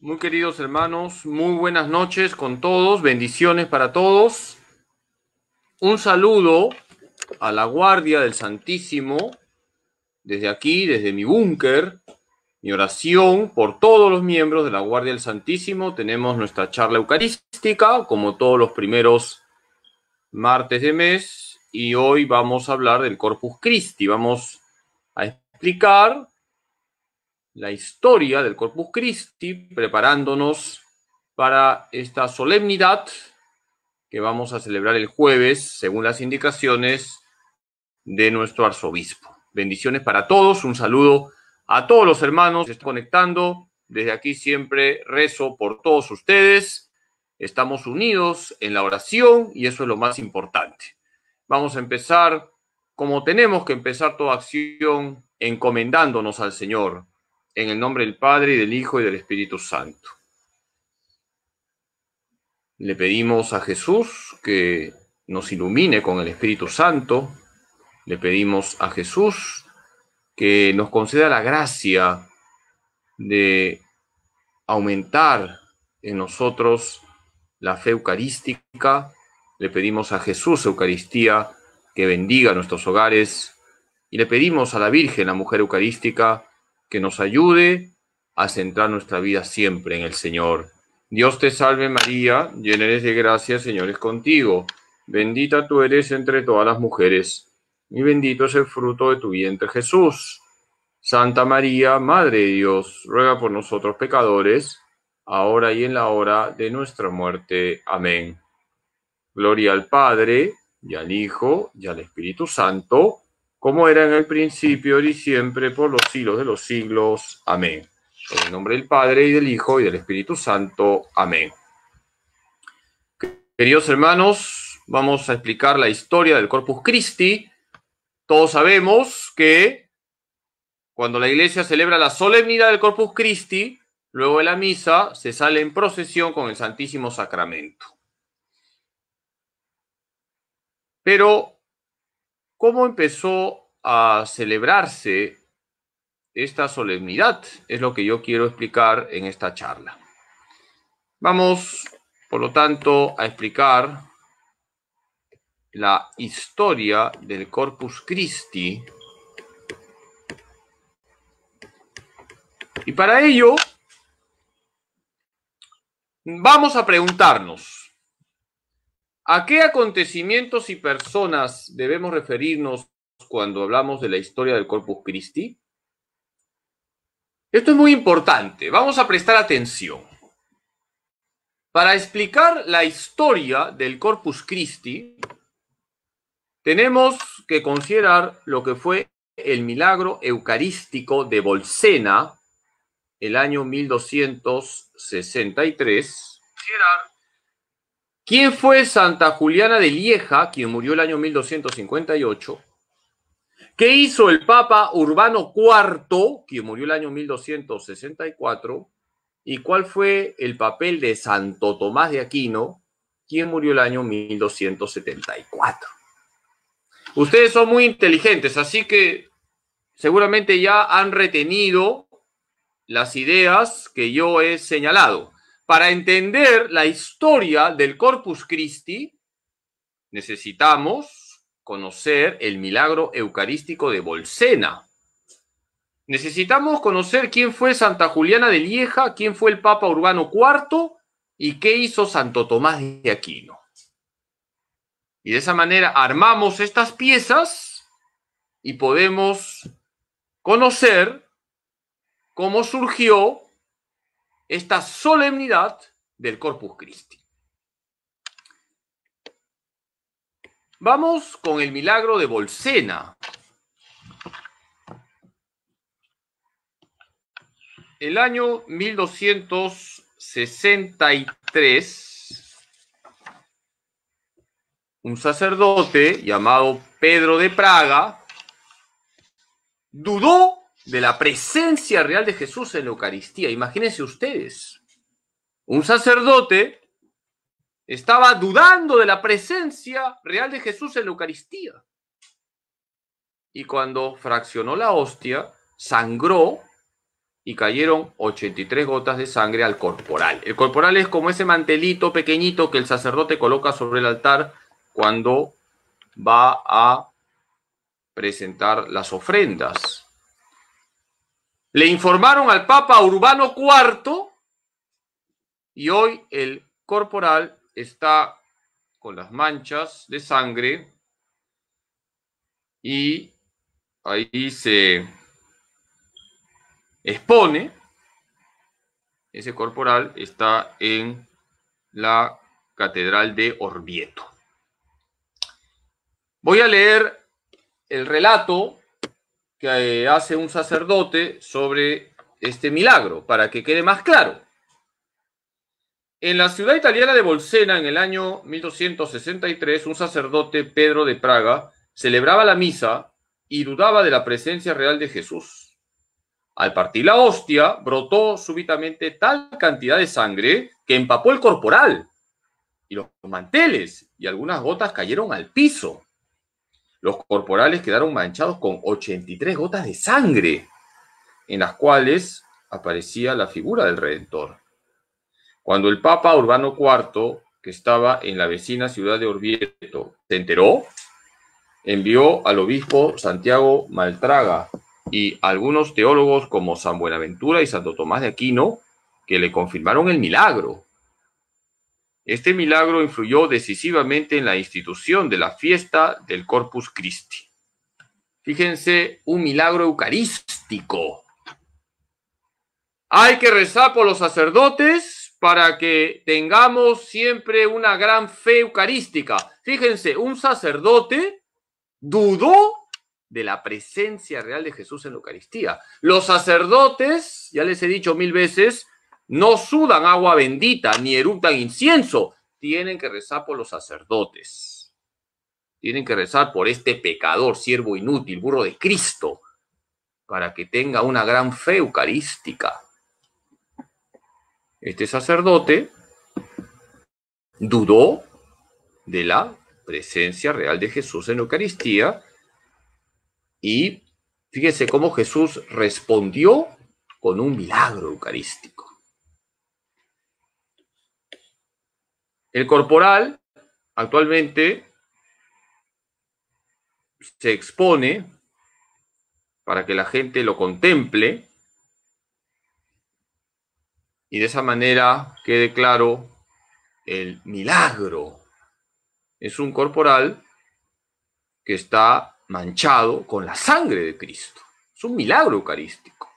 Muy queridos hermanos, muy buenas noches con todos, bendiciones para todos. Un saludo a la Guardia del Santísimo, desde aquí, desde mi búnker, mi oración por todos los miembros de la Guardia del Santísimo. Tenemos nuestra charla eucarística, como todos los primeros martes de mes, y hoy vamos a hablar del Corpus Christi. Vamos a explicar la historia del Corpus Christi, preparándonos para esta solemnidad que vamos a celebrar el jueves, según las indicaciones de nuestro arzobispo. Bendiciones para todos, un saludo a todos los hermanos que están conectando. Desde aquí siempre rezo por todos ustedes. Estamos unidos en la oración y eso es lo más importante. Vamos a empezar como tenemos que empezar toda acción encomendándonos al Señor, en el nombre del Padre, y del Hijo, y del Espíritu Santo. Le pedimos a Jesús que nos ilumine con el Espíritu Santo. Le pedimos a Jesús que nos conceda la gracia de aumentar en nosotros la fe eucarística. Le pedimos a Jesús, Eucaristía, que bendiga nuestros hogares. Y le pedimos a la Virgen, la mujer eucarística, que nos ayude a centrar nuestra vida siempre en el Señor. Dios te salve María, llena eres de gracia, Señor es contigo. Bendita tú eres entre todas las mujeres, y bendito es el fruto de tu vientre Jesús. Santa María, Madre de Dios, ruega por nosotros pecadores, ahora y en la hora de nuestra muerte. Amén. Gloria al Padre, y al Hijo, y al Espíritu Santo como era en el principio, y siempre, por los siglos de los siglos. Amén. En el nombre del Padre y del Hijo y del Espíritu Santo. Amén. Queridos hermanos, vamos a explicar la historia del Corpus Christi. Todos sabemos que cuando la iglesia celebra la solemnidad del Corpus Christi, luego de la misa, se sale en procesión con el Santísimo Sacramento. Pero ¿Cómo empezó a celebrarse esta solemnidad? Es lo que yo quiero explicar en esta charla. Vamos, por lo tanto, a explicar la historia del Corpus Christi. Y para ello, vamos a preguntarnos, ¿A qué acontecimientos y personas debemos referirnos cuando hablamos de la historia del Corpus Christi? Esto es muy importante, vamos a prestar atención. Para explicar la historia del Corpus Christi, tenemos que considerar lo que fue el milagro eucarístico de Bolsena, el año 1263. ¿Quién fue Santa Juliana de Lieja, quien murió el año 1258? ¿Qué hizo el Papa Urbano IV, quien murió el año 1264? ¿Y cuál fue el papel de Santo Tomás de Aquino, quien murió el año 1274? Ustedes son muy inteligentes, así que seguramente ya han retenido las ideas que yo he señalado para entender la historia del Corpus Christi, necesitamos conocer el milagro eucarístico de Bolsena. Necesitamos conocer quién fue Santa Juliana de Lieja, quién fue el Papa Urbano IV y qué hizo Santo Tomás de Aquino. Y de esa manera armamos estas piezas y podemos conocer cómo surgió esta solemnidad del Corpus Christi. Vamos con el milagro de Bolsena. El año 1263, un sacerdote llamado Pedro de Praga dudó de la presencia real de Jesús en la Eucaristía. Imagínense ustedes, un sacerdote estaba dudando de la presencia real de Jesús en la Eucaristía. Y cuando fraccionó la hostia, sangró y cayeron 83 gotas de sangre al corporal. El corporal es como ese mantelito pequeñito que el sacerdote coloca sobre el altar cuando va a presentar las ofrendas. Le informaron al Papa Urbano IV y hoy el corporal está con las manchas de sangre y ahí se expone. Ese corporal está en la Catedral de Orvieto. Voy a leer el relato que eh, hace un sacerdote sobre este milagro, para que quede más claro. En la ciudad italiana de Bolsena, en el año 1263, un sacerdote, Pedro de Praga, celebraba la misa y dudaba de la presencia real de Jesús. Al partir la hostia, brotó súbitamente tal cantidad de sangre que empapó el corporal y los manteles, y algunas gotas cayeron al piso. Los corporales quedaron manchados con 83 gotas de sangre, en las cuales aparecía la figura del Redentor. Cuando el Papa Urbano IV, que estaba en la vecina ciudad de Orvieto, se enteró, envió al obispo Santiago Maltraga y algunos teólogos como San Buenaventura y Santo Tomás de Aquino, que le confirmaron el milagro. Este milagro influyó decisivamente en la institución de la fiesta del Corpus Christi. Fíjense, un milagro eucarístico. Hay que rezar por los sacerdotes para que tengamos siempre una gran fe eucarística. Fíjense, un sacerdote dudó de la presencia real de Jesús en la Eucaristía. Los sacerdotes, ya les he dicho mil veces, no sudan agua bendita ni eructan incienso, tienen que rezar por los sacerdotes. Tienen que rezar por este pecador, siervo inútil, burro de Cristo, para que tenga una gran fe eucarística. Este sacerdote dudó de la presencia real de Jesús en Eucaristía y fíjese cómo Jesús respondió con un milagro eucarístico. El corporal actualmente se expone para que la gente lo contemple y de esa manera quede claro el milagro. Es un corporal que está manchado con la sangre de Cristo. Es un milagro eucarístico.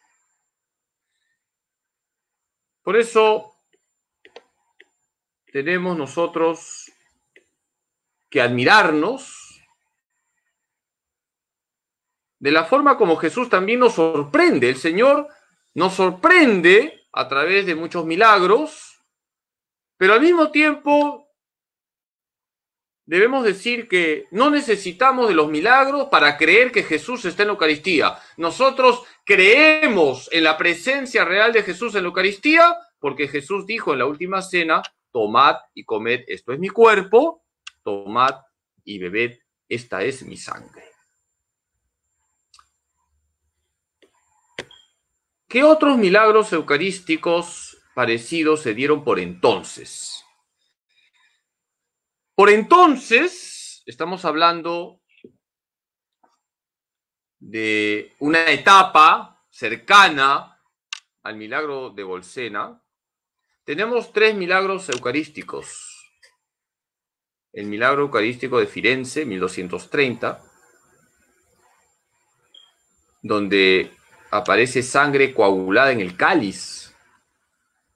Por eso tenemos nosotros que admirarnos de la forma como Jesús también nos sorprende. El Señor nos sorprende a través de muchos milagros, pero al mismo tiempo debemos decir que no necesitamos de los milagros para creer que Jesús está en la Eucaristía. Nosotros creemos en la presencia real de Jesús en la Eucaristía porque Jesús dijo en la última cena tomad y comed, esto es mi cuerpo, tomad y bebed, esta es mi sangre. ¿Qué otros milagros eucarísticos parecidos se dieron por entonces? Por entonces, estamos hablando de una etapa cercana al milagro de Bolsena, tenemos tres milagros eucarísticos. El milagro eucarístico de Firenze, 1230, donde aparece sangre coagulada en el cáliz.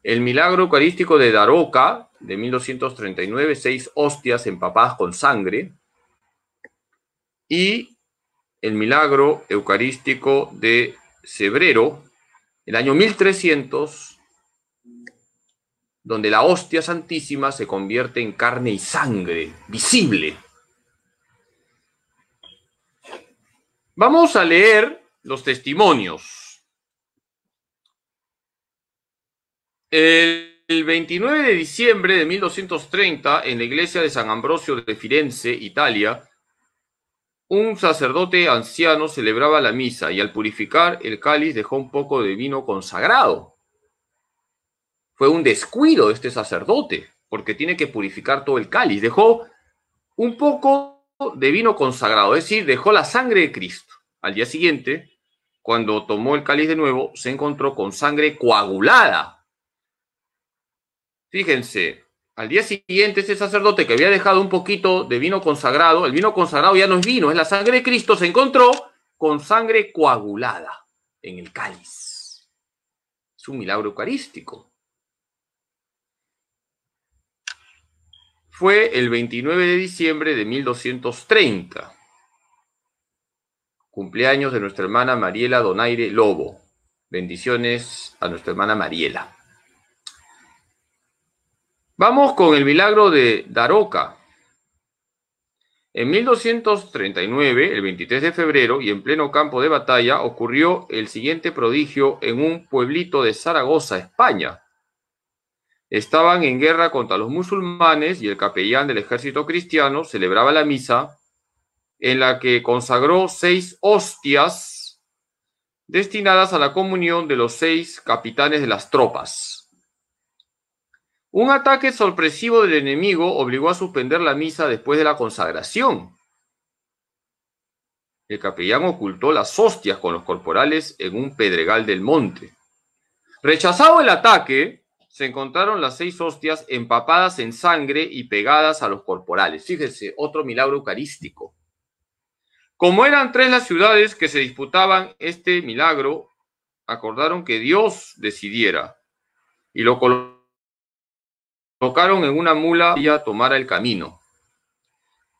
El milagro eucarístico de Daroca, de 1239, seis hostias empapadas con sangre. Y el milagro eucarístico de Cebrero, el año 1300, donde la hostia santísima se convierte en carne y sangre, visible. Vamos a leer los testimonios. El 29 de diciembre de 1230, en la iglesia de San Ambrosio de Firenze, Italia, un sacerdote anciano celebraba la misa y al purificar el cáliz dejó un poco de vino consagrado fue un descuido de este sacerdote, porque tiene que purificar todo el cáliz. Dejó un poco de vino consagrado, es decir, dejó la sangre de Cristo. Al día siguiente, cuando tomó el cáliz de nuevo, se encontró con sangre coagulada. Fíjense, al día siguiente ese sacerdote que había dejado un poquito de vino consagrado, el vino consagrado ya no es vino, es la sangre de Cristo, se encontró con sangre coagulada en el cáliz. Es un milagro eucarístico. fue el 29 de diciembre de 1230, cumpleaños de nuestra hermana Mariela Donaire Lobo. Bendiciones a nuestra hermana Mariela. Vamos con el milagro de Daroca. En 1239, el 23 de febrero, y en pleno campo de batalla, ocurrió el siguiente prodigio en un pueblito de Zaragoza, España estaban en guerra contra los musulmanes y el capellán del ejército cristiano celebraba la misa en la que consagró seis hostias destinadas a la comunión de los seis capitanes de las tropas. Un ataque sorpresivo del enemigo obligó a suspender la misa después de la consagración. El capellán ocultó las hostias con los corporales en un pedregal del monte. Rechazado el ataque, se encontraron las seis hostias empapadas en sangre y pegadas a los corporales. Fíjese, otro milagro eucarístico. Como eran tres las ciudades que se disputaban este milagro, acordaron que Dios decidiera y lo colocaron en una mula y tomara el camino.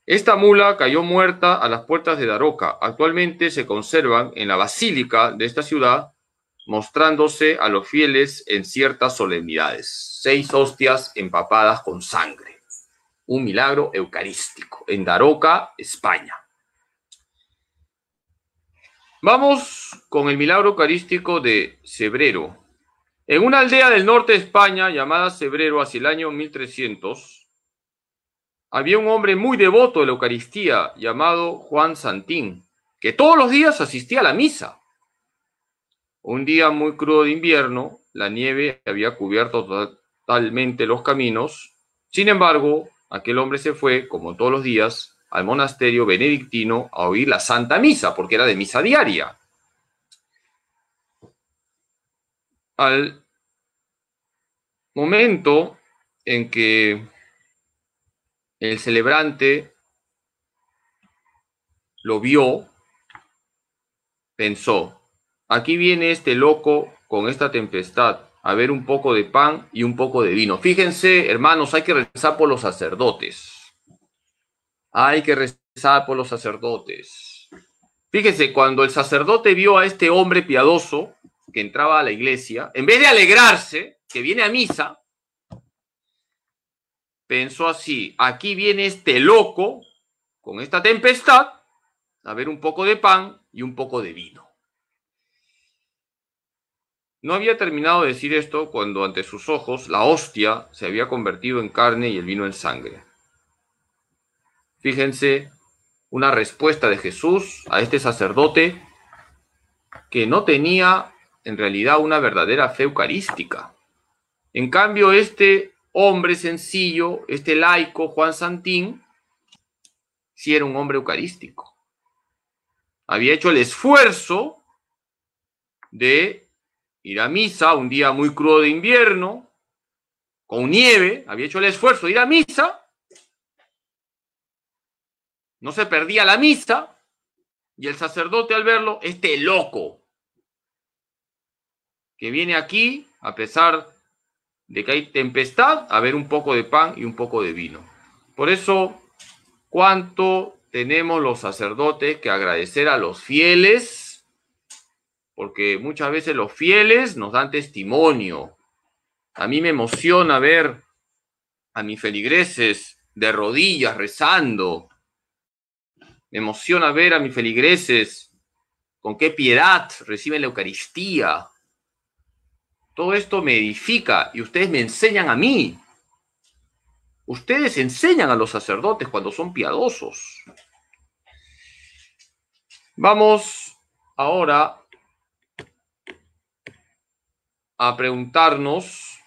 Esta mula cayó muerta a las puertas de Daroca. Actualmente se conservan en la basílica de esta ciudad mostrándose a los fieles en ciertas solemnidades, seis hostias empapadas con sangre, un milagro eucarístico, en Daroca, España. Vamos con el milagro eucarístico de Sebrero En una aldea del norte de España llamada Sebrero hacia el año 1300, había un hombre muy devoto de la Eucaristía llamado Juan Santín, que todos los días asistía a la misa un día muy crudo de invierno, la nieve había cubierto totalmente los caminos. Sin embargo, aquel hombre se fue, como todos los días, al monasterio benedictino a oír la Santa Misa, porque era de misa diaria. Al momento en que el celebrante lo vio, pensó, Aquí viene este loco con esta tempestad. A ver un poco de pan y un poco de vino. Fíjense, hermanos, hay que rezar por los sacerdotes. Hay que rezar por los sacerdotes. Fíjense, cuando el sacerdote vio a este hombre piadoso que entraba a la iglesia, en vez de alegrarse, que viene a misa, pensó así, aquí viene este loco con esta tempestad, a ver un poco de pan y un poco de vino. No había terminado de decir esto cuando ante sus ojos la hostia se había convertido en carne y el vino en sangre. Fíjense una respuesta de Jesús a este sacerdote que no tenía en realidad una verdadera fe eucarística. En cambio, este hombre sencillo, este laico, Juan Santín, sí era un hombre eucarístico. Había hecho el esfuerzo de ir a misa, un día muy crudo de invierno, con nieve, había hecho el esfuerzo de ir a misa, no se perdía la misa, y el sacerdote al verlo, este loco, que viene aquí, a pesar de que hay tempestad, a ver un poco de pan y un poco de vino. Por eso, cuánto tenemos los sacerdotes que agradecer a los fieles porque muchas veces los fieles nos dan testimonio. A mí me emociona ver a mis feligreses de rodillas rezando. Me emociona ver a mis feligreses con qué piedad reciben la Eucaristía. Todo esto me edifica y ustedes me enseñan a mí. Ustedes enseñan a los sacerdotes cuando son piadosos. Vamos ahora a preguntarnos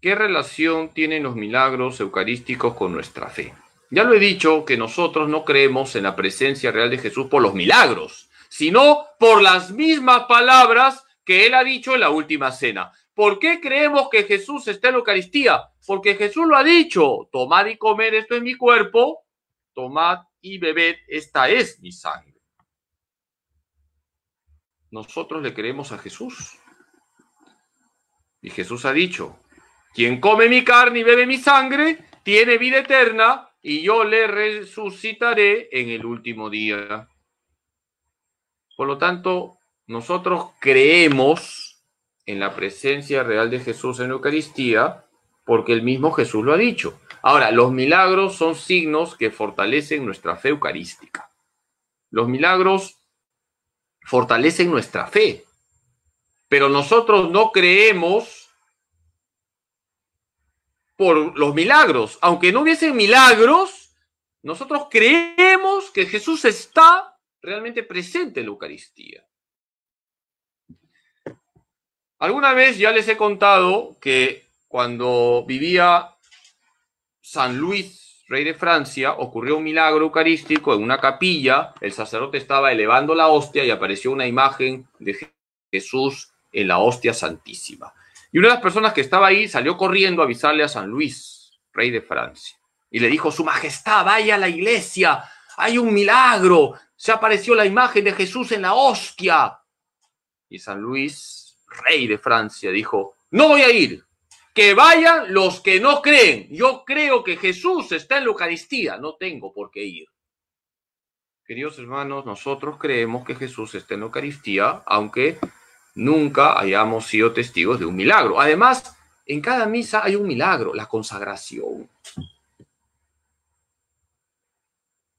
qué relación tienen los milagros eucarísticos con nuestra fe. Ya lo he dicho que nosotros no creemos en la presencia real de Jesús por los milagros, sino por las mismas palabras que él ha dicho en la última cena. ¿Por qué creemos que Jesús está en la Eucaristía? Porque Jesús lo ha dicho, tomad y comer esto en mi cuerpo, tomad y bebed, esta es mi sangre. Nosotros le creemos a Jesús, y Jesús ha dicho, quien come mi carne y bebe mi sangre, tiene vida eterna y yo le resucitaré en el último día. Por lo tanto, nosotros creemos en la presencia real de Jesús en la Eucaristía porque el mismo Jesús lo ha dicho. Ahora, los milagros son signos que fortalecen nuestra fe eucarística. Los milagros fortalecen nuestra fe pero nosotros no creemos por los milagros. Aunque no hubiesen milagros, nosotros creemos que Jesús está realmente presente en la Eucaristía. Alguna vez ya les he contado que cuando vivía San Luis, rey de Francia, ocurrió un milagro eucarístico en una capilla, el sacerdote estaba elevando la hostia y apareció una imagen de Jesús en la hostia santísima. Y una de las personas que estaba ahí salió corriendo a avisarle a San Luis, rey de Francia, y le dijo, Su Majestad, vaya a la iglesia, hay un milagro, se apareció la imagen de Jesús en la hostia. Y San Luis, rey de Francia, dijo, no voy a ir, que vayan los que no creen. Yo creo que Jesús está en la Eucaristía, no tengo por qué ir. Queridos hermanos, nosotros creemos que Jesús está en la Eucaristía, aunque nunca hayamos sido testigos de un milagro. Además, en cada misa hay un milagro, la consagración.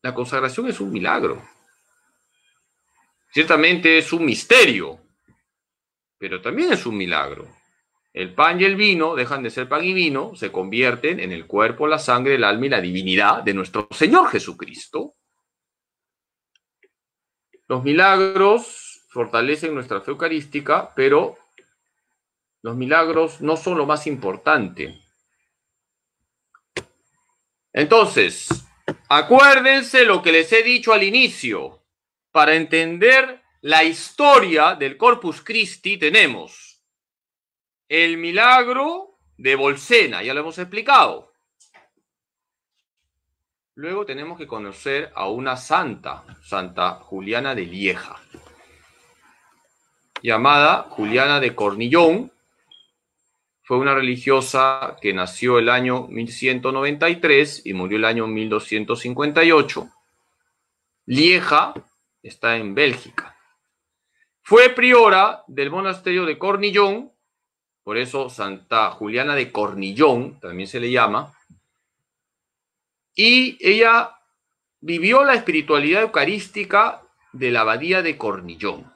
La consagración es un milagro. Ciertamente es un misterio, pero también es un milagro. El pan y el vino dejan de ser pan y vino, se convierten en el cuerpo, la sangre, el alma y la divinidad de nuestro Señor Jesucristo. Los milagros fortalecen nuestra fe eucarística, pero los milagros no son lo más importante. Entonces, acuérdense lo que les he dicho al inicio. Para entender la historia del Corpus Christi tenemos el milagro de Bolsena, ya lo hemos explicado. Luego tenemos que conocer a una santa, Santa Juliana de Lieja llamada Juliana de Cornillón. Fue una religiosa que nació el año 1193 y murió el año 1258. Lieja está en Bélgica. Fue priora del monasterio de Cornillón, por eso Santa Juliana de Cornillón también se le llama. Y ella vivió la espiritualidad eucarística de la abadía de Cornillón.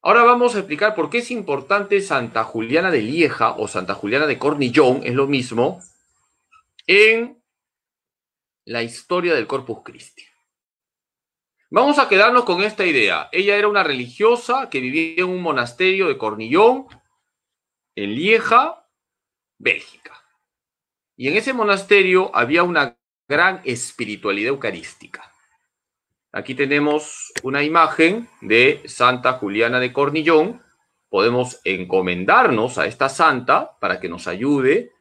Ahora vamos a explicar por qué es importante Santa Juliana de Lieja o Santa Juliana de Cornillón, es lo mismo, en la historia del Corpus Christi. Vamos a quedarnos con esta idea. Ella era una religiosa que vivía en un monasterio de Cornillón, en Lieja, Bélgica. Y en ese monasterio había una gran espiritualidad eucarística. Aquí tenemos una imagen de Santa Juliana de Cornillón. Podemos encomendarnos a esta santa para que nos ayude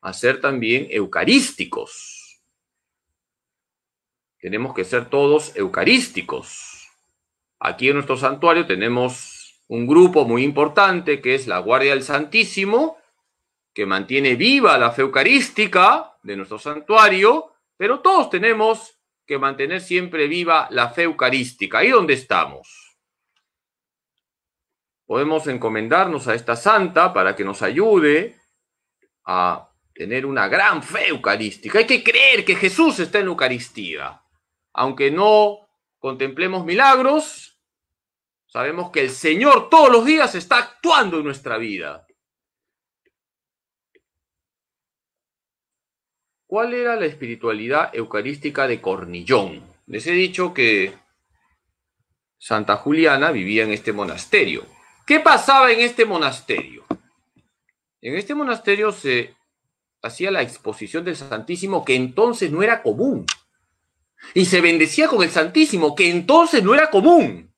a ser también eucarísticos. Tenemos que ser todos eucarísticos. Aquí en nuestro santuario tenemos un grupo muy importante que es la Guardia del Santísimo, que mantiene viva la fe eucarística de nuestro santuario, pero todos tenemos que mantener siempre viva la fe eucarística. Ahí donde estamos. Podemos encomendarnos a esta santa para que nos ayude a tener una gran fe eucarística. Hay que creer que Jesús está en Eucaristía. Aunque no contemplemos milagros, sabemos que el Señor todos los días está actuando en nuestra vida. ¿Cuál era la espiritualidad eucarística de Cornillón? Les he dicho que Santa Juliana vivía en este monasterio. ¿Qué pasaba en este monasterio? En este monasterio se hacía la exposición del Santísimo que entonces no era común. Y se bendecía con el Santísimo que entonces no era común.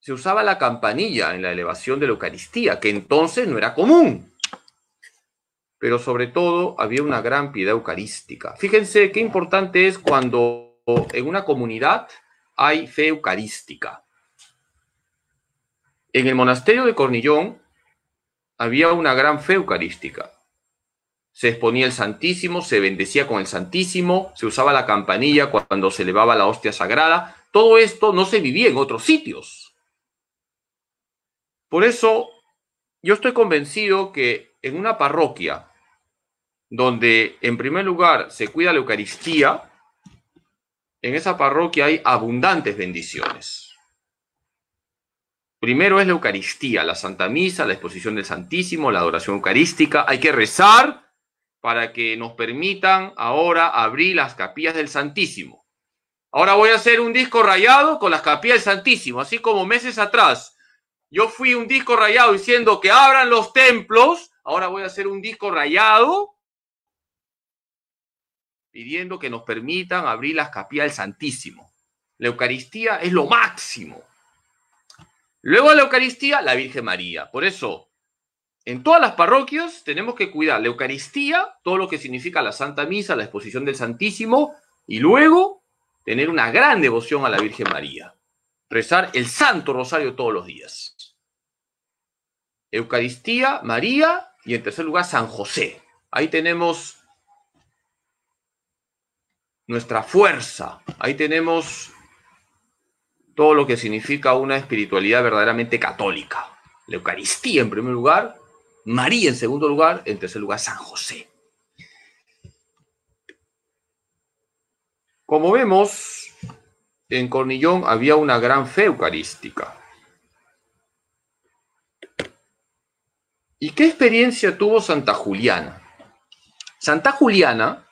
Se usaba la campanilla en la elevación de la Eucaristía que entonces no era común pero sobre todo había una gran piedad eucarística. Fíjense qué importante es cuando en una comunidad hay fe eucarística. En el monasterio de Cornillón había una gran fe eucarística. Se exponía el Santísimo, se bendecía con el Santísimo, se usaba la campanilla cuando se elevaba la hostia sagrada. Todo esto no se vivía en otros sitios. Por eso yo estoy convencido que en una parroquia donde en primer lugar se cuida la Eucaristía, en esa parroquia hay abundantes bendiciones. Primero es la Eucaristía, la Santa Misa, la exposición del Santísimo, la adoración eucarística. Hay que rezar para que nos permitan ahora abrir las capillas del Santísimo. Ahora voy a hacer un disco rayado con las capillas del Santísimo, así como meses atrás. Yo fui un disco rayado diciendo que abran los templos Ahora voy a hacer un disco rayado pidiendo que nos permitan abrir las capillas del Santísimo. La Eucaristía es lo máximo. Luego la Eucaristía, la Virgen María. Por eso, en todas las parroquias tenemos que cuidar la Eucaristía, todo lo que significa la Santa Misa, la exposición del Santísimo, y luego tener una gran devoción a la Virgen María. Rezar el Santo Rosario todos los días. Eucaristía, María y en tercer lugar, San José. Ahí tenemos nuestra fuerza. Ahí tenemos todo lo que significa una espiritualidad verdaderamente católica. La Eucaristía en primer lugar, María en segundo lugar, en tercer lugar San José. Como vemos, en Cornillón había una gran fe eucarística. ¿Y qué experiencia tuvo Santa Juliana? Santa Juliana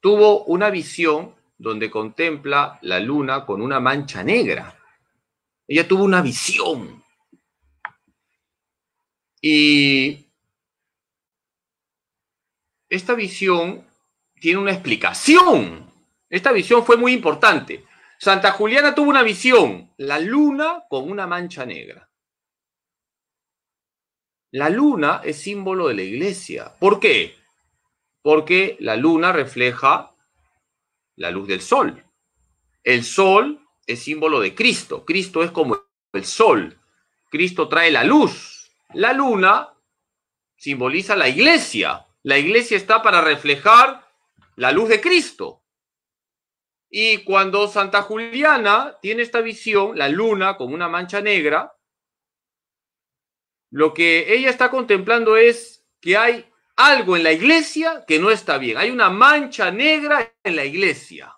tuvo una visión donde contempla la luna con una mancha negra. Ella tuvo una visión. Y esta visión tiene una explicación. Esta visión fue muy importante. Santa Juliana tuvo una visión, la luna con una mancha negra. La luna es símbolo de la iglesia. ¿Por qué? Porque la luna refleja la luz del sol. El sol es símbolo de Cristo. Cristo es como el sol. Cristo trae la luz. La luna simboliza la iglesia. La iglesia está para reflejar la luz de Cristo. Y cuando Santa Juliana tiene esta visión, la luna como una mancha negra, lo que ella está contemplando es que hay algo en la iglesia que no está bien. Hay una mancha negra en la iglesia.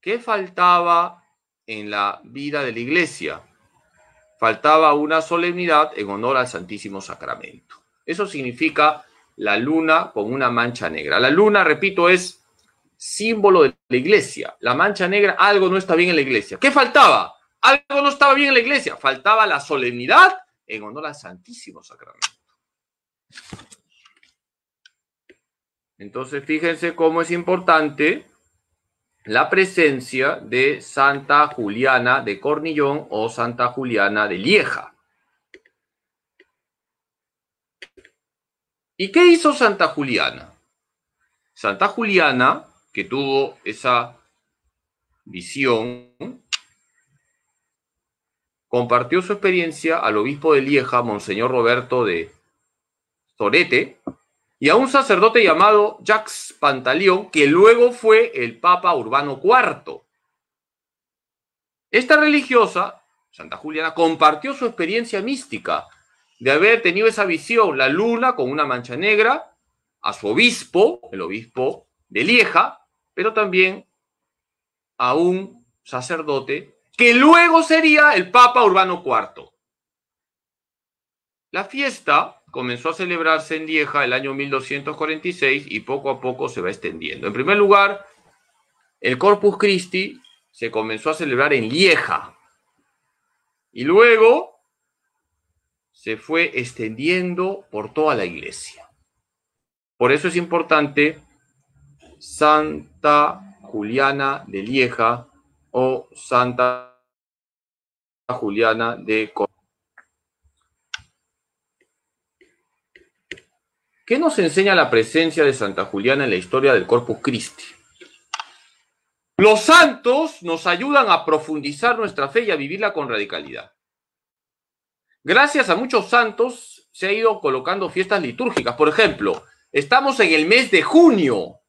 ¿Qué faltaba en la vida de la iglesia? Faltaba una solemnidad en honor al Santísimo Sacramento. Eso significa la luna con una mancha negra. La luna, repito, es símbolo de la iglesia. La mancha negra, algo no está bien en la iglesia. ¿Qué faltaba? Algo no estaba bien en la iglesia, faltaba la solemnidad en honor al Santísimo Sacramento. Entonces, fíjense cómo es importante la presencia de Santa Juliana de Cornillón o Santa Juliana de Lieja. ¿Y qué hizo Santa Juliana? Santa Juliana, que tuvo esa visión compartió su experiencia al obispo de Lieja, Monseñor Roberto de Sorete, y a un sacerdote llamado Jacques Pantaleón, que luego fue el Papa Urbano IV. Esta religiosa, Santa Juliana, compartió su experiencia mística de haber tenido esa visión, la luna con una mancha negra, a su obispo, el obispo de Lieja, pero también a un sacerdote que luego sería el Papa Urbano IV. La fiesta comenzó a celebrarse en Lieja el año 1246 y poco a poco se va extendiendo. En primer lugar, el Corpus Christi se comenzó a celebrar en Lieja y luego se fue extendiendo por toda la iglesia. Por eso es importante Santa Juliana de Lieja o Santa Juliana de Córdoba. ¿Qué nos enseña la presencia de Santa Juliana en la historia del Corpus Christi? Los santos nos ayudan a profundizar nuestra fe y a vivirla con radicalidad. Gracias a muchos santos se ha ido colocando fiestas litúrgicas. Por ejemplo, estamos en el mes de junio,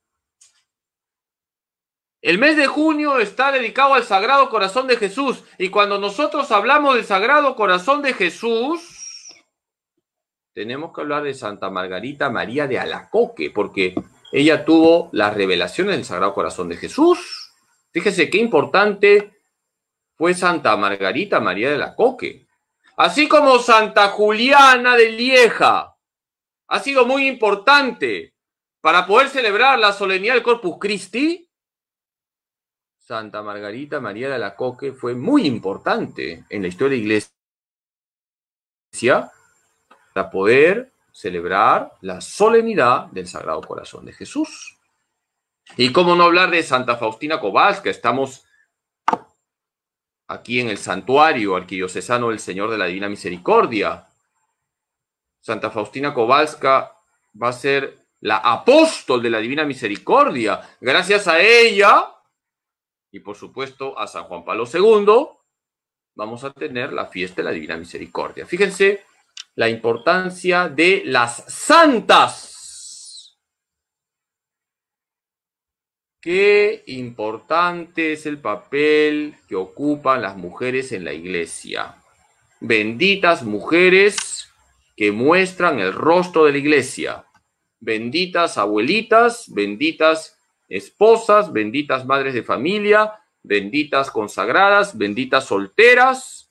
el mes de junio está dedicado al Sagrado Corazón de Jesús. Y cuando nosotros hablamos del Sagrado Corazón de Jesús, tenemos que hablar de Santa Margarita María de Alacoque, porque ella tuvo las revelaciones del Sagrado Corazón de Jesús. Fíjese qué importante fue Santa Margarita María de Alacoque. Así como Santa Juliana de Lieja ha sido muy importante para poder celebrar la solemnidad del Corpus Christi, Santa Margarita María de Alacoque fue muy importante en la historia de la iglesia para poder celebrar la solemnidad del Sagrado Corazón de Jesús. Y cómo no hablar de Santa Faustina Kowalska, estamos aquí en el santuario arquidiocesano del Señor de la Divina Misericordia. Santa Faustina Kowalska va a ser la apóstol de la Divina Misericordia. Gracias a ella, y por supuesto a San Juan Pablo II, vamos a tener la fiesta de la Divina Misericordia. Fíjense la importancia de las santas. Qué importante es el papel que ocupan las mujeres en la iglesia. Benditas mujeres que muestran el rostro de la iglesia. Benditas abuelitas, benditas esposas, benditas madres de familia, benditas consagradas, benditas solteras,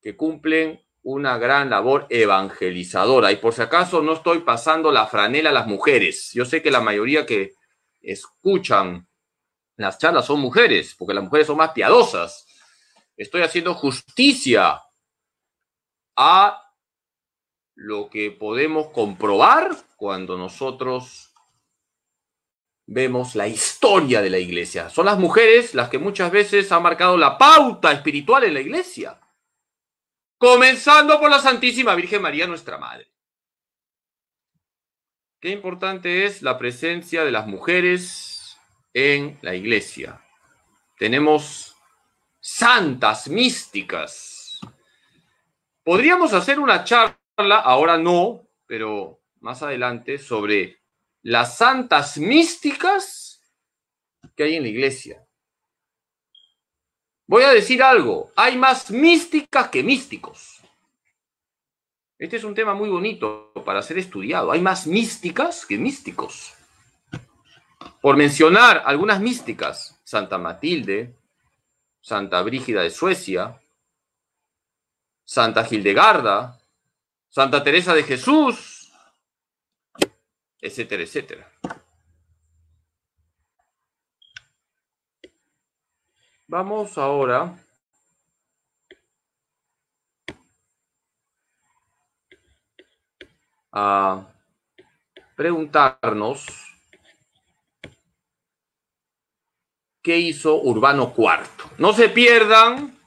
que cumplen una gran labor evangelizadora. Y por si acaso no estoy pasando la franela a las mujeres. Yo sé que la mayoría que escuchan las charlas son mujeres, porque las mujeres son más piadosas. Estoy haciendo justicia a lo que podemos comprobar cuando nosotros vemos la historia de la iglesia. Son las mujeres las que muchas veces han marcado la pauta espiritual en la iglesia. Comenzando por la Santísima Virgen María, nuestra Madre. Qué importante es la presencia de las mujeres en la iglesia. Tenemos santas místicas. Podríamos hacer una charla, ahora no, pero más adelante, sobre las santas místicas que hay en la iglesia. Voy a decir algo, hay más místicas que místicos. Este es un tema muy bonito para ser estudiado. Hay más místicas que místicos. Por mencionar algunas místicas, Santa Matilde, Santa Brígida de Suecia, Santa Gildegarda, Santa Teresa de Jesús, etcétera, etcétera. Vamos ahora a preguntarnos qué hizo Urbano Cuarto. No se pierdan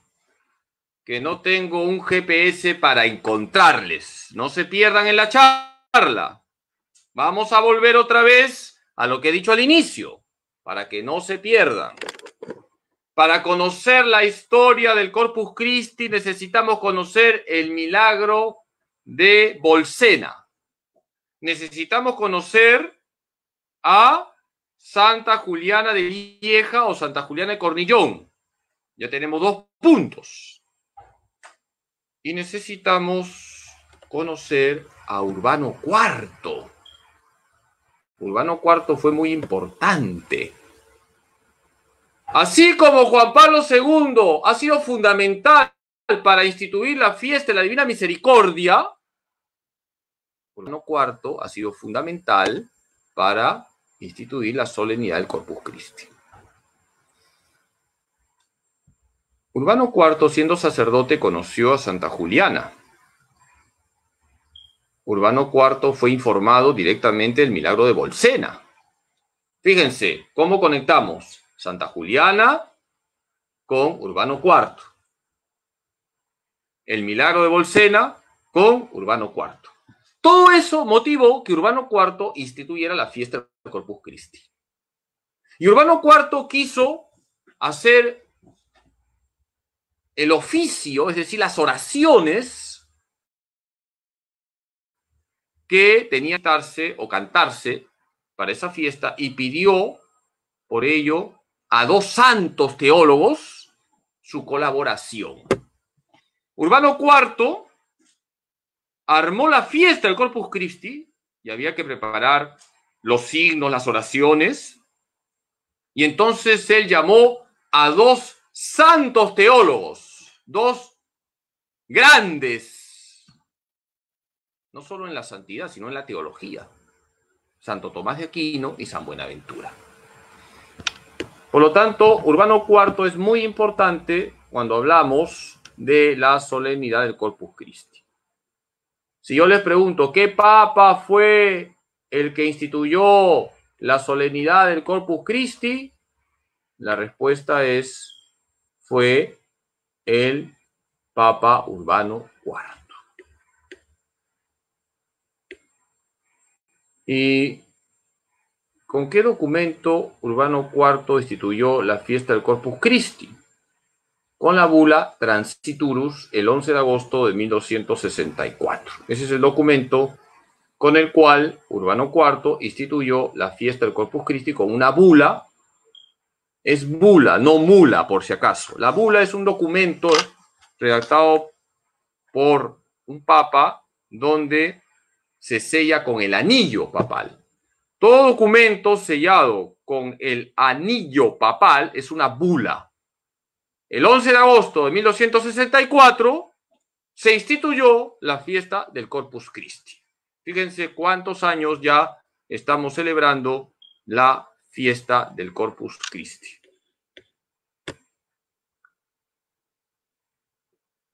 que no tengo un GPS para encontrarles. No se pierdan en la charla. Vamos a volver otra vez a lo que he dicho al inicio, para que no se pierdan. Para conocer la historia del Corpus Christi necesitamos conocer el milagro de Bolsena. Necesitamos conocer a Santa Juliana de Vieja o Santa Juliana de Cornillón. Ya tenemos dos puntos. Y necesitamos conocer a Urbano Cuarto. Urbano IV fue muy importante. Así como Juan Pablo II ha sido fundamental para instituir la fiesta de la Divina Misericordia, Urbano IV ha sido fundamental para instituir la solemnidad del Corpus Christi. Urbano IV, siendo sacerdote, conoció a Santa Juliana, Urbano IV fue informado directamente del milagro de Bolsena. Fíjense cómo conectamos Santa Juliana con Urbano IV. El milagro de Bolsena con Urbano IV. Todo eso motivó que Urbano IV instituyera la fiesta del Corpus Christi. Y Urbano IV quiso hacer el oficio, es decir, las oraciones que tenía que cantarse o cantarse para esa fiesta y pidió por ello a dos santos teólogos su colaboración. Urbano IV armó la fiesta del Corpus Christi y había que preparar los signos, las oraciones. Y entonces él llamó a dos santos teólogos, dos grandes no solo en la santidad, sino en la teología. Santo Tomás de Aquino y San Buenaventura. Por lo tanto, Urbano IV es muy importante cuando hablamos de la solemnidad del Corpus Christi. Si yo les pregunto, ¿qué papa fue el que instituyó la solemnidad del Corpus Christi? La respuesta es, fue el Papa Urbano IV. ¿Y con qué documento Urbano IV instituyó la fiesta del Corpus Christi? Con la bula Transiturus el 11 de agosto de 1264. Ese es el documento con el cual Urbano IV instituyó la fiesta del Corpus Christi con una bula. Es bula, no mula, por si acaso. La bula es un documento redactado por un papa donde se sella con el anillo papal. Todo documento sellado con el anillo papal es una bula. El 11 de agosto de 1264 se instituyó la fiesta del Corpus Christi. Fíjense cuántos años ya estamos celebrando la fiesta del Corpus Christi.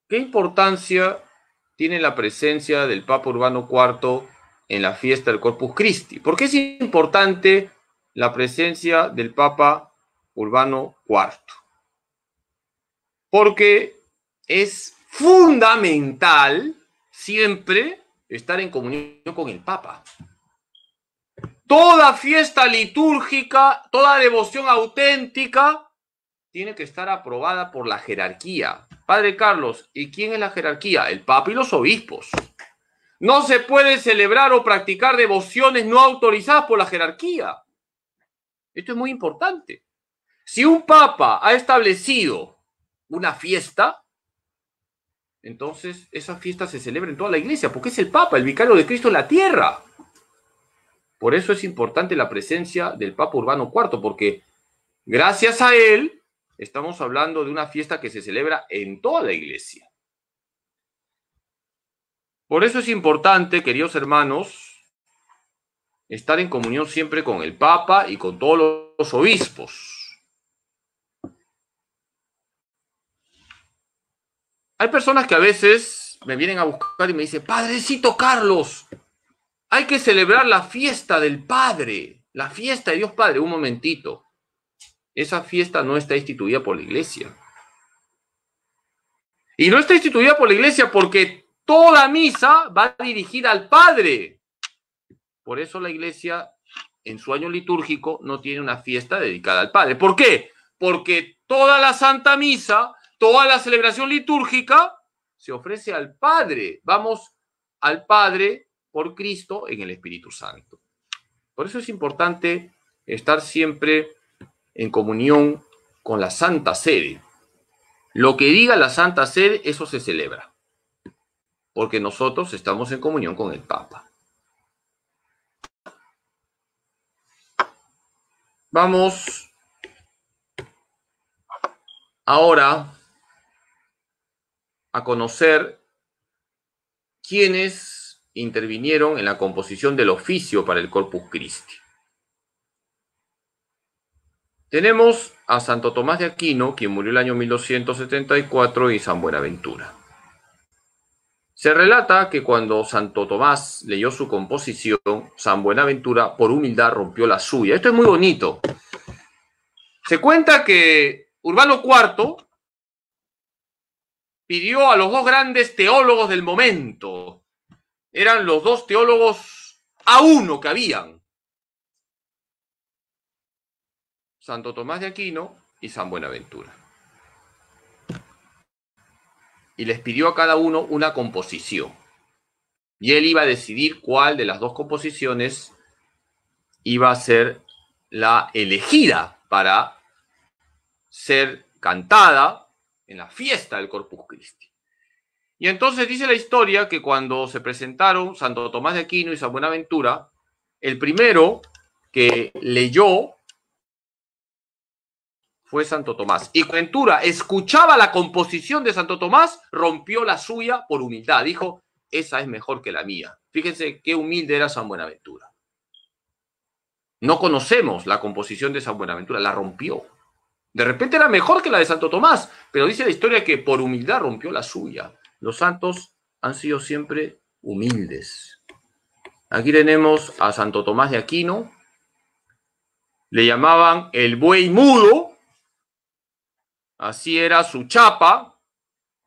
¿Qué importancia tiene la presencia del Papa Urbano IV en la fiesta del Corpus Christi. ¿Por qué es importante la presencia del Papa Urbano IV? Porque es fundamental siempre estar en comunión con el Papa. Toda fiesta litúrgica, toda devoción auténtica tiene que estar aprobada por la jerarquía. Padre Carlos, ¿y quién es la jerarquía? El Papa y los obispos. No se puede celebrar o practicar devociones no autorizadas por la jerarquía. Esto es muy importante. Si un Papa ha establecido una fiesta, entonces esa fiesta se celebra en toda la iglesia, porque es el Papa, el vicario de Cristo en la tierra. Por eso es importante la presencia del Papa Urbano IV, porque gracias a él estamos hablando de una fiesta que se celebra en toda la iglesia. Por eso es importante, queridos hermanos, estar en comunión siempre con el Papa y con todos los obispos. Hay personas que a veces me vienen a buscar y me dicen, Padrecito Carlos, hay que celebrar la fiesta del Padre, la fiesta de Dios Padre. Un momentito. Esa fiesta no está instituida por la iglesia. Y no está instituida por la iglesia porque toda misa va dirigida al Padre. Por eso la iglesia en su año litúrgico no tiene una fiesta dedicada al Padre. ¿Por qué? Porque toda la Santa Misa, toda la celebración litúrgica se ofrece al Padre. Vamos al Padre por Cristo en el Espíritu Santo. Por eso es importante estar siempre en comunión con la Santa Sede. Lo que diga la Santa Sede, eso se celebra, porque nosotros estamos en comunión con el Papa. Vamos ahora a conocer quiénes intervinieron en la composición del oficio para el Corpus Christi. Tenemos a Santo Tomás de Aquino, quien murió el año 1274, y San Buenaventura. Se relata que cuando Santo Tomás leyó su composición, San Buenaventura por humildad rompió la suya. Esto es muy bonito. Se cuenta que Urbano IV pidió a los dos grandes teólogos del momento, eran los dos teólogos a uno que habían, Santo Tomás de Aquino y San Buenaventura. Y les pidió a cada uno una composición. Y él iba a decidir cuál de las dos composiciones iba a ser la elegida para ser cantada en la fiesta del Corpus Christi. Y entonces dice la historia que cuando se presentaron Santo Tomás de Aquino y San Buenaventura, el primero que leyó fue Santo Tomás. Y Ventura escuchaba la composición de Santo Tomás, rompió la suya por humildad. Dijo, esa es mejor que la mía. Fíjense qué humilde era San Buenaventura. No conocemos la composición de San Buenaventura, la rompió. De repente era mejor que la de Santo Tomás, pero dice la historia que por humildad rompió la suya. Los santos han sido siempre humildes. Aquí tenemos a Santo Tomás de Aquino. Le llamaban el buey mudo Así era su chapa,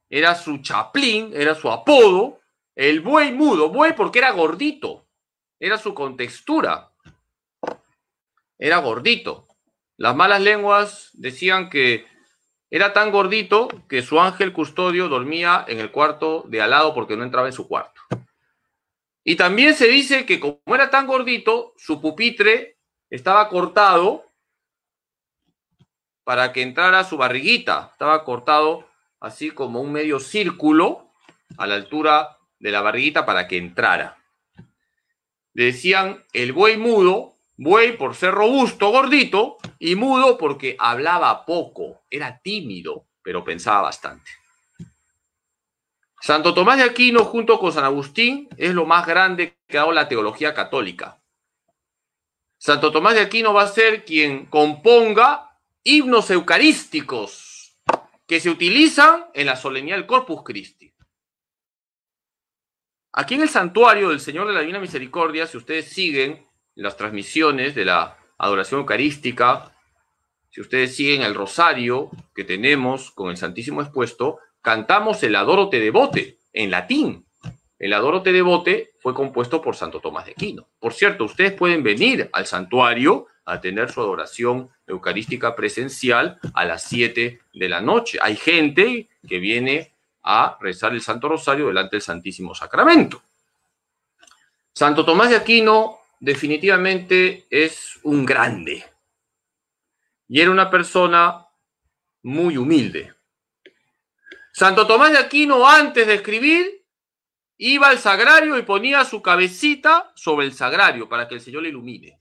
era su chaplín, era su apodo, el buey mudo, buey porque era gordito, era su contextura, era gordito. Las malas lenguas decían que era tan gordito que su ángel custodio dormía en el cuarto de al lado porque no entraba en su cuarto. Y también se dice que como era tan gordito, su pupitre estaba cortado para que entrara su barriguita. Estaba cortado así como un medio círculo a la altura de la barriguita para que entrara. decían el buey mudo, buey por ser robusto, gordito, y mudo porque hablaba poco, era tímido, pero pensaba bastante. Santo Tomás de Aquino junto con San Agustín es lo más grande que ha dado la teología católica. Santo Tomás de Aquino va a ser quien componga himnos eucarísticos que se utilizan en la solemnidad del Corpus Christi. Aquí en el santuario del Señor de la Divina Misericordia, si ustedes siguen las transmisiones de la adoración eucarística, si ustedes siguen el rosario que tenemos con el Santísimo expuesto, cantamos el Adoro te devote en latín. El Adoro te devote fue compuesto por Santo Tomás de Aquino. Por cierto, ustedes pueden venir al santuario a tener su adoración eucarística presencial a las 7 de la noche. Hay gente que viene a rezar el Santo Rosario delante del Santísimo Sacramento. Santo Tomás de Aquino definitivamente es un grande y era una persona muy humilde. Santo Tomás de Aquino antes de escribir iba al sagrario y ponía su cabecita sobre el sagrario para que el Señor le ilumine.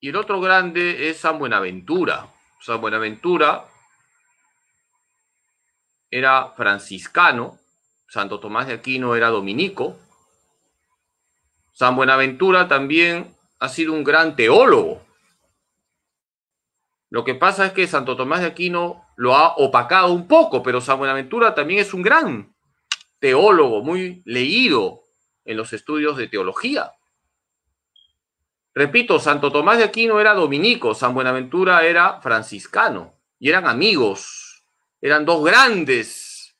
Y el otro grande es San Buenaventura. San Buenaventura era franciscano, Santo Tomás de Aquino era dominico. San Buenaventura también ha sido un gran teólogo. Lo que pasa es que Santo Tomás de Aquino lo ha opacado un poco, pero San Buenaventura también es un gran teólogo, muy leído en los estudios de teología. Repito, Santo Tomás de Aquino era dominico, San Buenaventura era franciscano y eran amigos. Eran dos grandes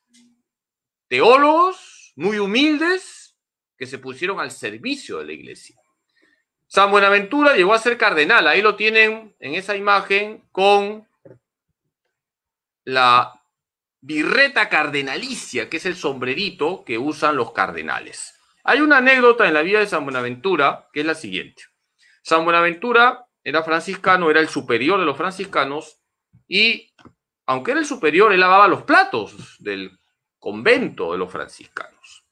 teólogos muy humildes que se pusieron al servicio de la iglesia. San Buenaventura llegó a ser cardenal, ahí lo tienen en esa imagen con la birreta cardenalicia, que es el sombrerito que usan los cardenales. Hay una anécdota en la vida de San Buenaventura que es la siguiente. San Buenaventura era franciscano, era el superior de los franciscanos y aunque era el superior, él lavaba los platos del convento de los franciscanos.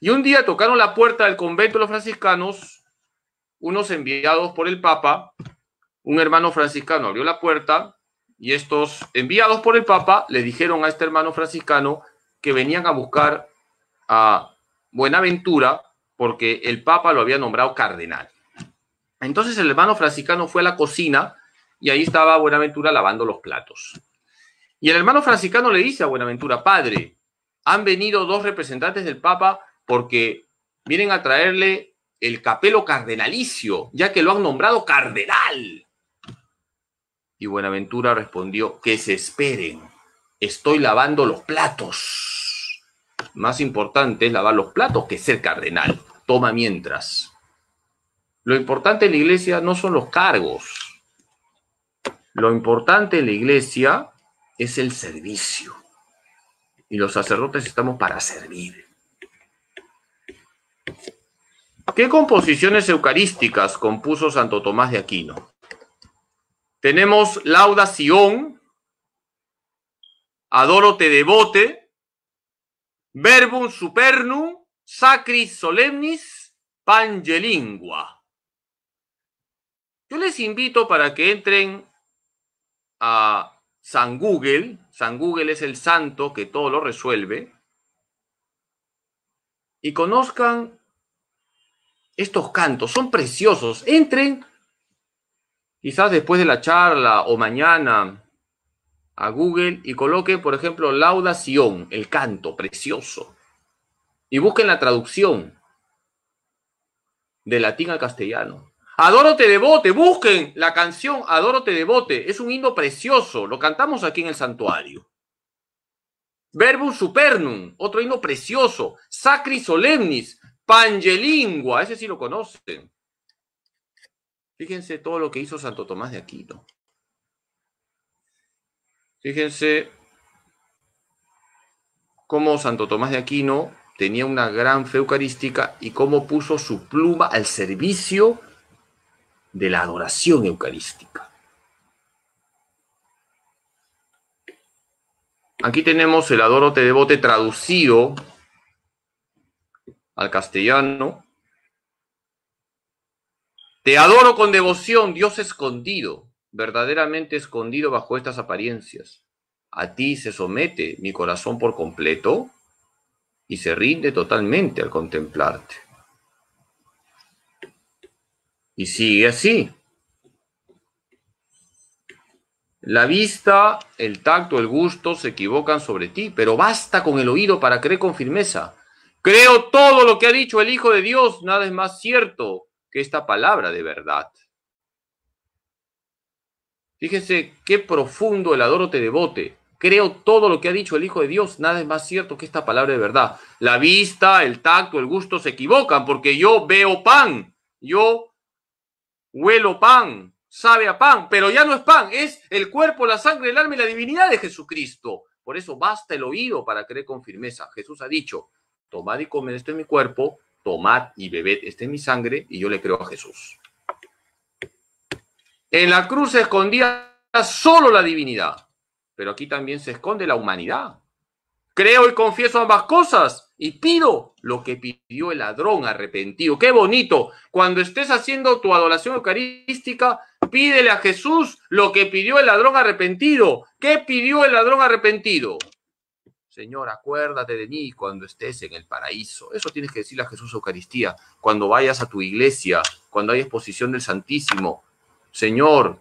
Y un día tocaron la puerta del convento de los franciscanos unos enviados por el Papa, un hermano franciscano abrió la puerta y estos enviados por el Papa le dijeron a este hermano franciscano que venían a buscar a Buenaventura porque el Papa lo había nombrado cardenal. Entonces el hermano franciscano fue a la cocina y ahí estaba Buenaventura lavando los platos. Y el hermano franciscano le dice a Buenaventura, padre, han venido dos representantes del Papa porque vienen a traerle el capelo cardenalicio, ya que lo han nombrado cardenal. Y Buenaventura respondió, que se esperen, estoy lavando los platos. Más importante es lavar los platos que ser cardenal. Toma mientras. Lo importante en la iglesia no son los cargos. Lo importante en la iglesia es el servicio. Y los sacerdotes estamos para servir. ¿Qué composiciones eucarísticas compuso Santo Tomás de Aquino? Tenemos Lauda Sion, Adoro te devote, Verbum supernum, Sacris solemnis, Pangelingua. Yo les invito para que entren a San Google. San Google es el santo que todo lo resuelve. Y conozcan estos cantos. Son preciosos. Entren quizás después de la charla o mañana a Google y coloquen, por ejemplo, Sion, el canto precioso. Y busquen la traducción de latín al castellano. Adoro te devote, busquen la canción Adoro te devote, es un himno precioso, lo cantamos aquí en el santuario. Verbum Supernum, otro himno precioso, Sacri Solemnis, Pangelingua, ese sí lo conocen. Fíjense todo lo que hizo Santo Tomás de Aquino. Fíjense cómo Santo Tomás de Aquino tenía una gran fe eucarística y cómo puso su pluma al servicio de la adoración eucarística. Aquí tenemos el Adoro te devote traducido al castellano. Te adoro con devoción, Dios escondido, verdaderamente escondido bajo estas apariencias. A ti se somete mi corazón por completo y se rinde totalmente al contemplarte. Y sigue así. La vista, el tacto, el gusto se equivocan sobre ti, pero basta con el oído para creer con firmeza. Creo todo lo que ha dicho el Hijo de Dios, nada es más cierto que esta palabra de verdad. Fíjense qué profundo el adoro te devote. Creo todo lo que ha dicho el Hijo de Dios, nada es más cierto que esta palabra de verdad. La vista, el tacto, el gusto se equivocan porque yo veo pan, yo huelo pan, sabe a pan, pero ya no es pan, es el cuerpo, la sangre, el alma y la divinidad de Jesucristo. Por eso basta el oído para creer con firmeza. Jesús ha dicho, tomad y comed, este es mi cuerpo, tomad y bebed, este es mi sangre, y yo le creo a Jesús. En la cruz se escondía solo la divinidad, pero aquí también se esconde la humanidad. Creo y confieso ambas cosas, y pido lo que pidió el ladrón arrepentido. Qué bonito. Cuando estés haciendo tu adoración eucarística, pídele a Jesús lo que pidió el ladrón arrepentido. ¿Qué pidió el ladrón arrepentido? Señor, acuérdate de mí cuando estés en el paraíso. Eso tienes que decirle a Jesús Eucaristía, cuando vayas a tu iglesia, cuando hay exposición del Santísimo. Señor,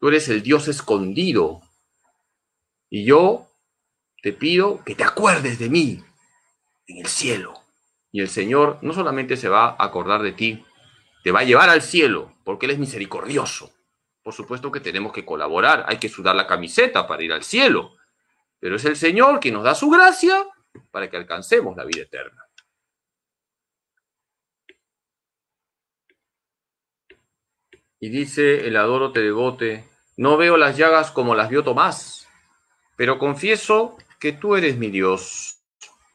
tú eres el Dios escondido. Y yo te pido que te acuerdes de mí en el cielo. Y el Señor no solamente se va a acordar de ti, te va a llevar al cielo, porque Él es misericordioso. Por supuesto que tenemos que colaborar, hay que sudar la camiseta para ir al cielo, pero es el Señor quien nos da su gracia para que alcancemos la vida eterna. Y dice el adoro te devote, no veo las llagas como las vio Tomás, pero confieso que tú eres mi Dios.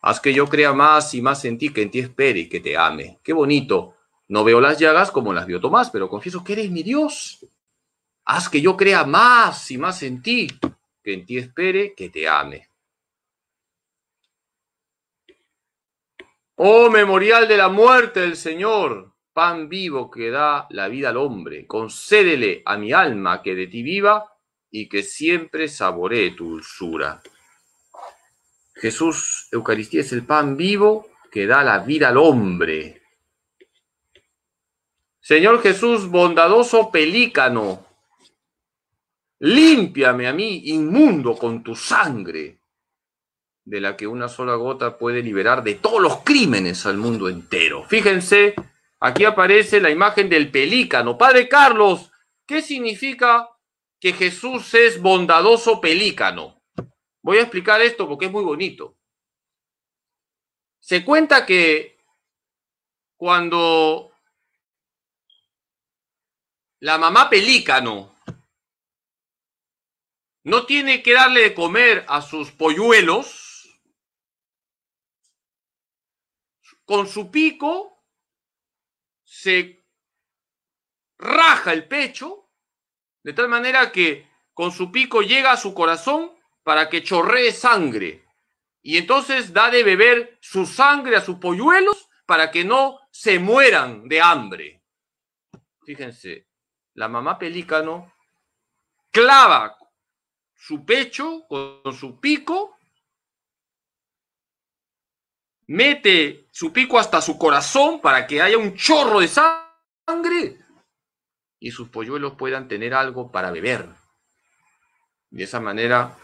Haz que yo crea más y más en ti, que en ti espere y que te ame. Qué bonito. No veo las llagas como las vio Tomás, pero confieso que eres mi Dios. Haz que yo crea más y más en ti, que en ti espere, que te ame. Oh memorial de la muerte del Señor, pan vivo que da la vida al hombre, concédele a mi alma que de ti viva y que siempre saboree tu dulzura. Jesús, Eucaristía, es el pan vivo que da la vida al hombre. Señor Jesús, bondadoso pelícano, límpiame a mí, inmundo, con tu sangre, de la que una sola gota puede liberar de todos los crímenes al mundo entero. Fíjense, aquí aparece la imagen del pelícano. Padre Carlos, ¿qué significa que Jesús es bondadoso pelícano? Voy a explicar esto porque es muy bonito. Se cuenta que cuando la mamá pelícano no tiene que darle de comer a sus polluelos, con su pico se raja el pecho, de tal manera que con su pico llega a su corazón para que chorree sangre. Y entonces da de beber su sangre a sus polluelos para que no se mueran de hambre. Fíjense, la mamá pelícano clava su pecho con su pico, mete su pico hasta su corazón para que haya un chorro de sangre y sus polluelos puedan tener algo para beber. De esa manera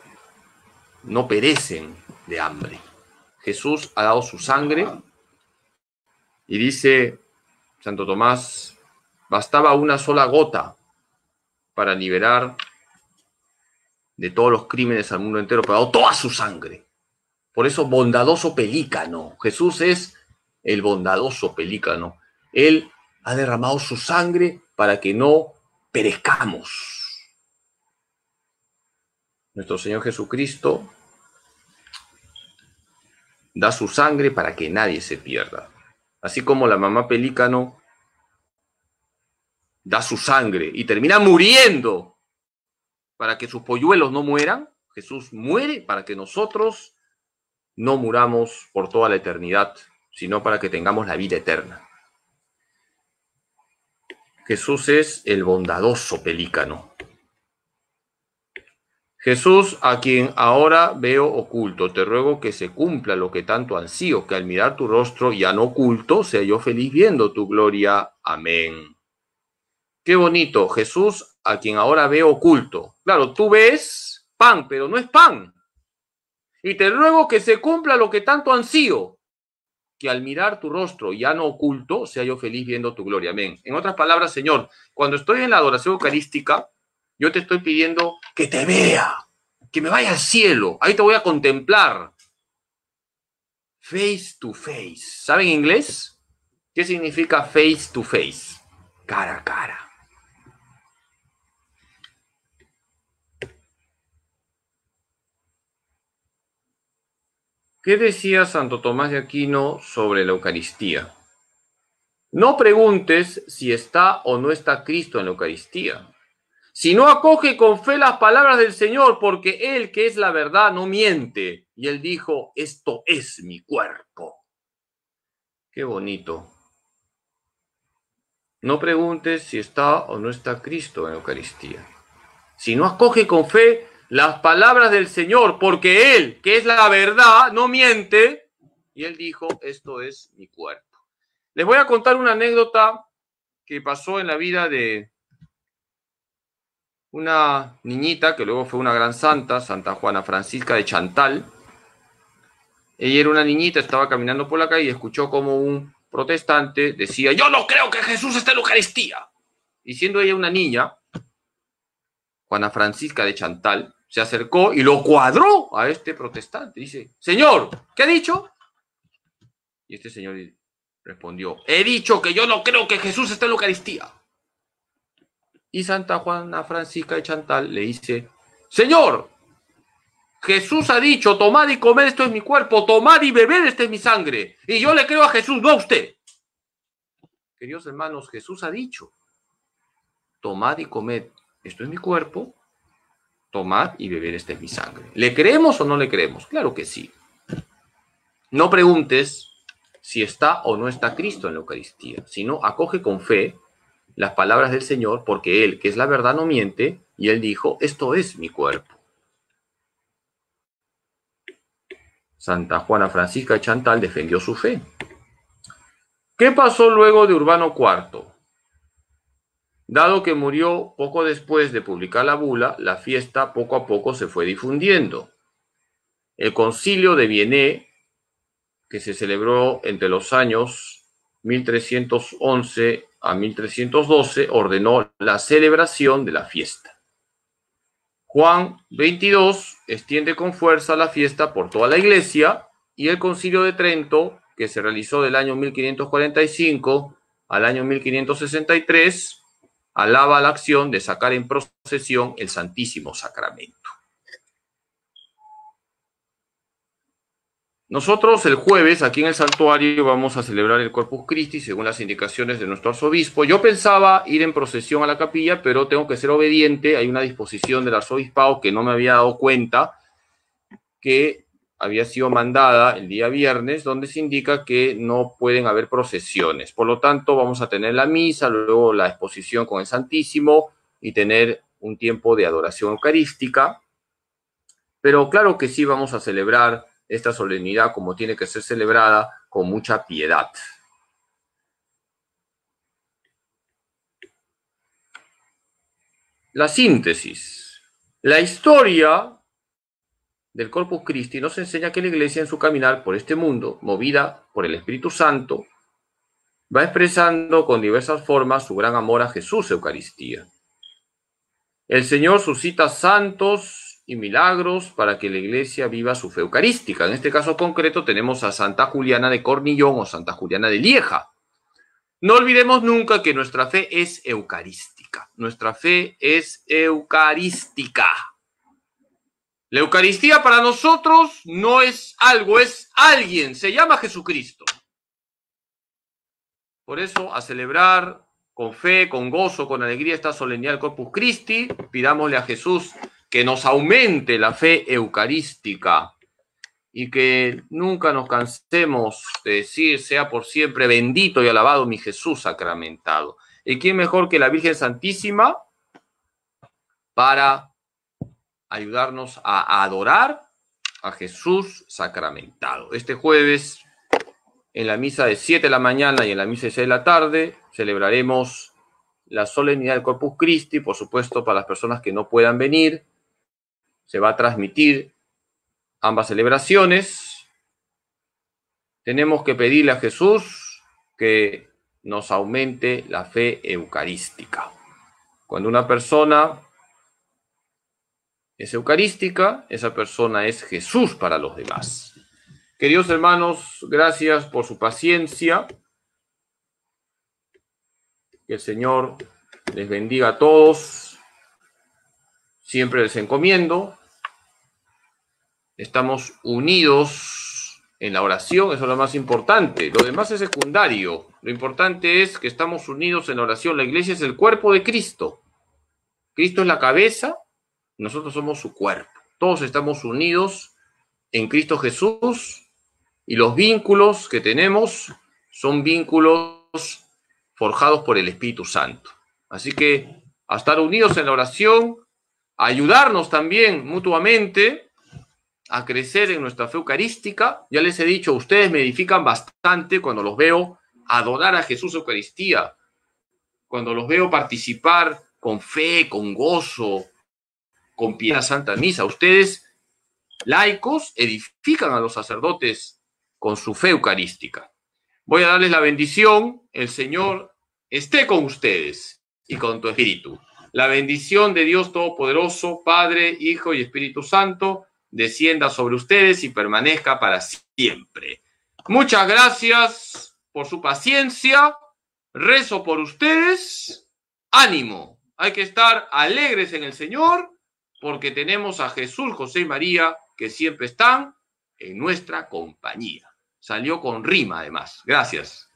no perecen de hambre. Jesús ha dado su sangre y dice Santo Tomás, bastaba una sola gota para liberar de todos los crímenes al mundo entero, pero ha dado toda su sangre. Por eso bondadoso pelícano. Jesús es el bondadoso pelícano. Él ha derramado su sangre para que no perezcamos. Nuestro Señor Jesucristo da su sangre para que nadie se pierda. Así como la mamá pelícano da su sangre y termina muriendo para que sus polluelos no mueran, Jesús muere para que nosotros no muramos por toda la eternidad, sino para que tengamos la vida eterna. Jesús es el bondadoso pelícano Jesús, a quien ahora veo oculto, te ruego que se cumpla lo que tanto ansío, que al mirar tu rostro ya no oculto, sea yo feliz viendo tu gloria. Amén. Qué bonito, Jesús, a quien ahora veo oculto. Claro, tú ves pan, pero no es pan. Y te ruego que se cumpla lo que tanto ansío, que al mirar tu rostro ya no oculto, sea yo feliz viendo tu gloria. Amén. En otras palabras, Señor, cuando estoy en la adoración eucarística, yo te estoy pidiendo que te vea, que me vaya al cielo. Ahí te voy a contemplar. Face to face. ¿Saben inglés? ¿Qué significa face to face? Cara a cara. ¿Qué decía Santo Tomás de Aquino sobre la Eucaristía? No preguntes si está o no está Cristo en la Eucaristía. Si no acoge con fe las palabras del Señor, porque Él que es la verdad no miente. Y Él dijo, esto es mi cuerpo. Qué bonito. No preguntes si está o no está Cristo en Eucaristía. Si no acoge con fe las palabras del Señor, porque Él, que es la verdad, no miente. Y Él dijo, esto es mi cuerpo. Les voy a contar una anécdota que pasó en la vida de una niñita que luego fue una gran santa, Santa Juana Francisca de Chantal. Ella era una niñita, estaba caminando por la calle y escuchó como un protestante decía, yo no creo que Jesús esté en la Eucaristía. Y siendo ella una niña, Juana Francisca de Chantal se acercó y lo cuadró a este protestante. Dice, Señor, ¿qué ha dicho? Y este señor respondió, he dicho que yo no creo que Jesús esté en la Eucaristía. Y Santa Juana Francisca de Chantal le dice, Señor, Jesús ha dicho, tomad y comed, esto es mi cuerpo, tomad y bebed, esta es mi sangre. Y yo le creo a Jesús, no a usted. Queridos hermanos, Jesús ha dicho, tomad y comed, esto es mi cuerpo, tomad y bebed, esta es mi sangre. ¿Le creemos o no le creemos? Claro que sí. No preguntes si está o no está Cristo en la Eucaristía, sino acoge con fe las palabras del Señor, porque Él, que es la verdad, no miente, y Él dijo, esto es mi cuerpo. Santa Juana Francisca Chantal defendió su fe. ¿Qué pasó luego de Urbano IV? Dado que murió poco después de publicar la bula, la fiesta poco a poco se fue difundiendo. El concilio de Vienne, que se celebró entre los años 1311 a 1312, ordenó la celebración de la fiesta. Juan 22 extiende con fuerza la fiesta por toda la iglesia y el concilio de Trento, que se realizó del año 1545 al año 1563, alaba la acción de sacar en procesión el Santísimo Sacramento. Nosotros el jueves aquí en el santuario vamos a celebrar el Corpus Christi según las indicaciones de nuestro arzobispo. Yo pensaba ir en procesión a la capilla, pero tengo que ser obediente. Hay una disposición del arzobispado que no me había dado cuenta que había sido mandada el día viernes, donde se indica que no pueden haber procesiones. Por lo tanto, vamos a tener la misa, luego la exposición con el Santísimo y tener un tiempo de adoración eucarística. Pero claro que sí vamos a celebrar esta solemnidad como tiene que ser celebrada con mucha piedad. La síntesis. La historia del Corpus Christi nos enseña que la iglesia en su caminar por este mundo, movida por el Espíritu Santo, va expresando con diversas formas su gran amor a Jesús Eucaristía. El Señor suscita santos y milagros para que la iglesia viva su fe eucarística. En este caso concreto tenemos a Santa Juliana de Cornillón o Santa Juliana de Lieja. No olvidemos nunca que nuestra fe es eucarística. Nuestra fe es eucarística. La Eucaristía para nosotros no es algo, es alguien. Se llama Jesucristo. Por eso, a celebrar con fe, con gozo, con alegría esta solemne del Corpus Christi, pidámosle a Jesús que nos aumente la fe eucarística y que nunca nos cansemos de decir, sea por siempre bendito y alabado mi Jesús sacramentado. ¿Y quién mejor que la Virgen Santísima para ayudarnos a adorar a Jesús sacramentado? Este jueves, en la misa de 7 de la mañana y en la misa de 6 de la tarde, celebraremos la solemnidad del Corpus Christi, por supuesto, para las personas que no puedan venir se va a transmitir ambas celebraciones. Tenemos que pedirle a Jesús que nos aumente la fe eucarística. Cuando una persona es eucarística, esa persona es Jesús para los demás. Queridos hermanos, gracias por su paciencia. Que el Señor les bendiga a todos. Siempre les encomiendo estamos unidos en la oración, eso es lo más importante. Lo demás es secundario. Lo importante es que estamos unidos en la oración. La iglesia es el cuerpo de Cristo. Cristo es la cabeza, nosotros somos su cuerpo. Todos estamos unidos en Cristo Jesús y los vínculos que tenemos son vínculos forjados por el Espíritu Santo. Así que a estar unidos en la oración, a ayudarnos también mutuamente, a crecer en nuestra fe eucarística. Ya les he dicho, ustedes me edifican bastante cuando los veo adorar a Jesús Eucaristía, cuando los veo participar con fe, con gozo, con piedad Santa Misa. Ustedes, laicos, edifican a los sacerdotes con su fe eucarística. Voy a darles la bendición. El Señor esté con ustedes y con tu espíritu. La bendición de Dios Todopoderoso, Padre, Hijo y Espíritu Santo descienda sobre ustedes y permanezca para siempre. Muchas gracias por su paciencia. Rezo por ustedes. Ánimo. Hay que estar alegres en el Señor porque tenemos a Jesús, José y María que siempre están en nuestra compañía. Salió con rima además. Gracias.